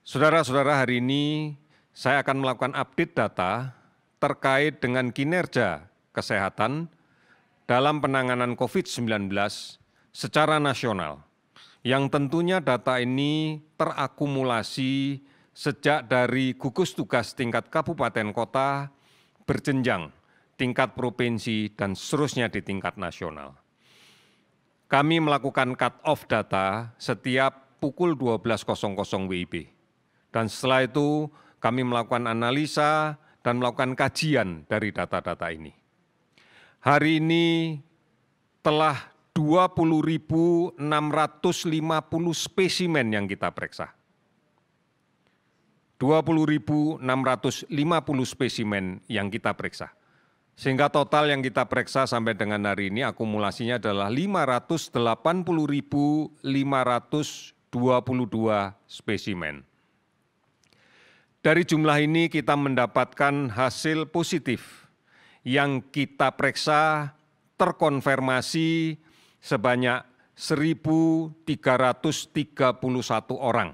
Saudara-saudara, hari ini saya akan melakukan update data terkait dengan kinerja kesehatan dalam penanganan COVID-19 secara nasional, yang tentunya data ini terakumulasi sejak dari gugus tugas tingkat kabupaten kota, berjenjang tingkat provinsi, dan seterusnya di tingkat nasional. Kami melakukan cut-off data setiap pukul 12.00 WIB dan setelah itu kami melakukan analisa dan melakukan kajian dari data data ini. Hari ini telah 20.650 spesimen yang kita periksa. 20.650 spesimen yang kita periksa. Sehingga total yang kita periksa sampai dengan hari ini akumulasinya adalah 580.522 spesimen. Dari jumlah ini kita mendapatkan hasil positif yang kita periksa terkonfirmasi sebanyak 1.331 orang.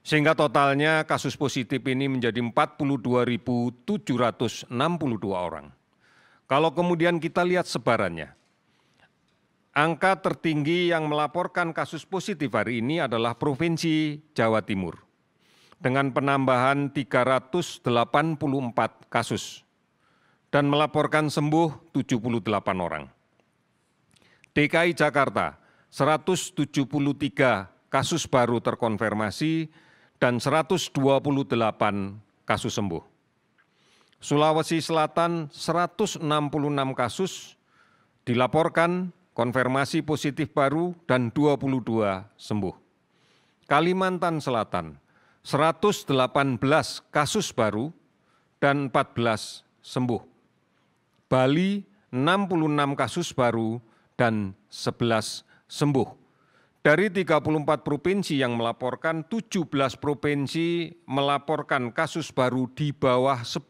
Sehingga totalnya kasus positif ini menjadi 42.762 orang. Kalau kemudian kita lihat sebarannya, angka tertinggi yang melaporkan kasus positif hari ini adalah Provinsi Jawa Timur dengan penambahan 384 kasus dan melaporkan sembuh 78 orang. DKI Jakarta 173 kasus baru terkonfirmasi dan 128 kasus sembuh. Sulawesi Selatan 166 kasus dilaporkan konfirmasi positif baru dan 22 sembuh. Kalimantan Selatan 118 kasus baru dan 14 sembuh. Bali 66 kasus baru dan 11 sembuh. Dari 34 provinsi yang melaporkan, 17 provinsi melaporkan kasus baru di bawah 10.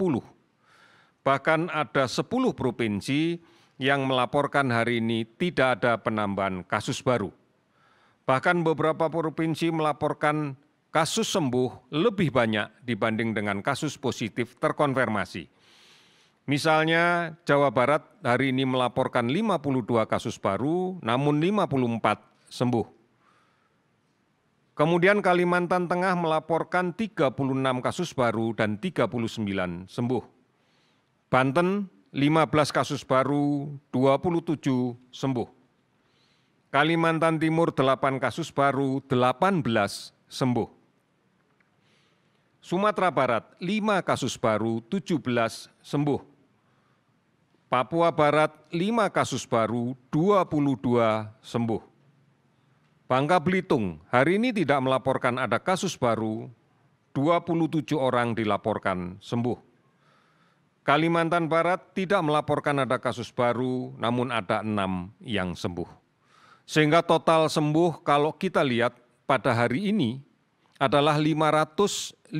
Bahkan ada 10 provinsi yang melaporkan hari ini tidak ada penambahan kasus baru. Bahkan beberapa provinsi melaporkan kasus sembuh lebih banyak dibanding dengan kasus positif terkonfirmasi. Misalnya Jawa Barat hari ini melaporkan 52 kasus baru, namun 54 sembuh. Kemudian Kalimantan Tengah melaporkan 36 kasus baru dan 39 sembuh. Banten 15 kasus baru, 27 sembuh. Kalimantan Timur 8 kasus baru, 18 sembuh sumatera barat 5 kasus baru 17 sembuh papua barat 5 kasus baru 22 sembuh bangka belitung hari ini tidak melaporkan ada kasus baru 27 orang dilaporkan sembuh. Kalimantan Barat tidak melaporkan ada kasus baru, namun ada enam yang sembuh. Sehingga total sembuh kalau kita lihat pada hari ini adalah 555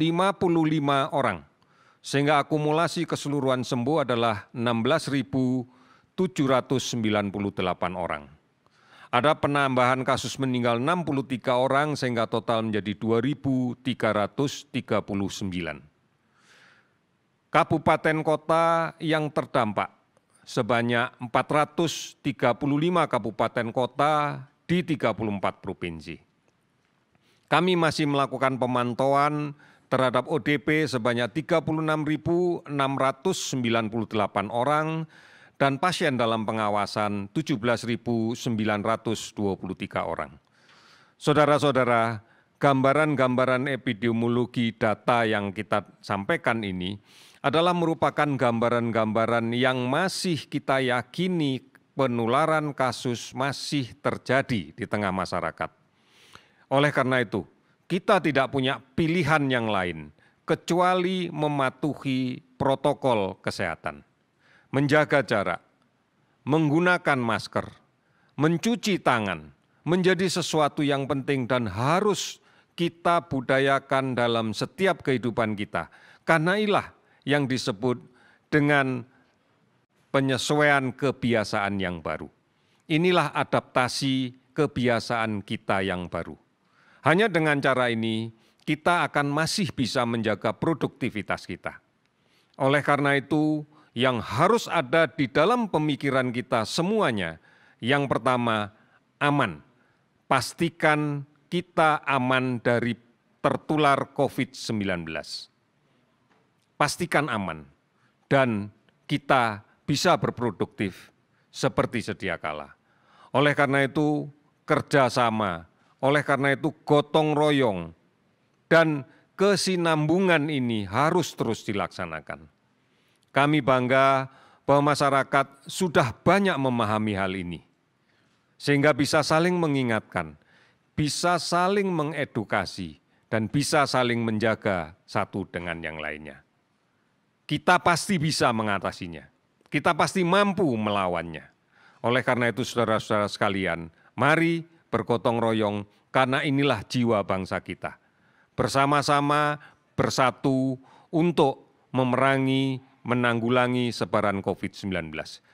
orang. Sehingga akumulasi keseluruhan sembuh adalah 16.798 orang. Ada penambahan kasus meninggal 63 orang sehingga total menjadi 2.339. Kabupaten kota yang terdampak sebanyak 435 kabupaten kota di 34 provinsi kami masih melakukan pemantauan terhadap odp sebanyak 36.698 orang dan pasien dalam pengawasan 17.923 orang. Saudara-saudara, gambaran-gambaran epidemiologi data yang kita sampaikan ini adalah merupakan gambaran-gambaran yang masih kita yakini penularan kasus masih terjadi di tengah masyarakat. Oleh karena itu, kita tidak punya pilihan yang lain kecuali mematuhi protokol kesehatan, menjaga jarak, menggunakan masker, mencuci tangan, menjadi sesuatu yang penting dan harus kita budayakan dalam setiap kehidupan kita. Karena ilah yang disebut dengan penyesuaian kebiasaan yang baru. Inilah adaptasi kebiasaan kita yang baru. Hanya dengan cara ini, kita akan masih bisa menjaga produktivitas kita. Oleh karena itu, yang harus ada di dalam pemikiran kita semuanya, yang pertama, aman. Pastikan kita aman dari tertular COVID-19. Pastikan aman dan kita bisa berproduktif seperti sedia kala. Oleh karena itu, kerjasama oleh karena itu gotong royong dan kesinambungan ini harus terus dilaksanakan. Kami bangga bahwa masyarakat sudah banyak memahami hal ini, sehingga bisa saling mengingatkan, bisa saling mengedukasi, dan bisa saling menjaga satu dengan yang lainnya. Kita pasti bisa mengatasinya. Kita pasti mampu melawannya. Oleh karena itu, saudara-saudara sekalian, mari bergotong royong, karena inilah jiwa bangsa kita. Bersama-sama bersatu untuk memerangi, menanggulangi sebaran COVID-19.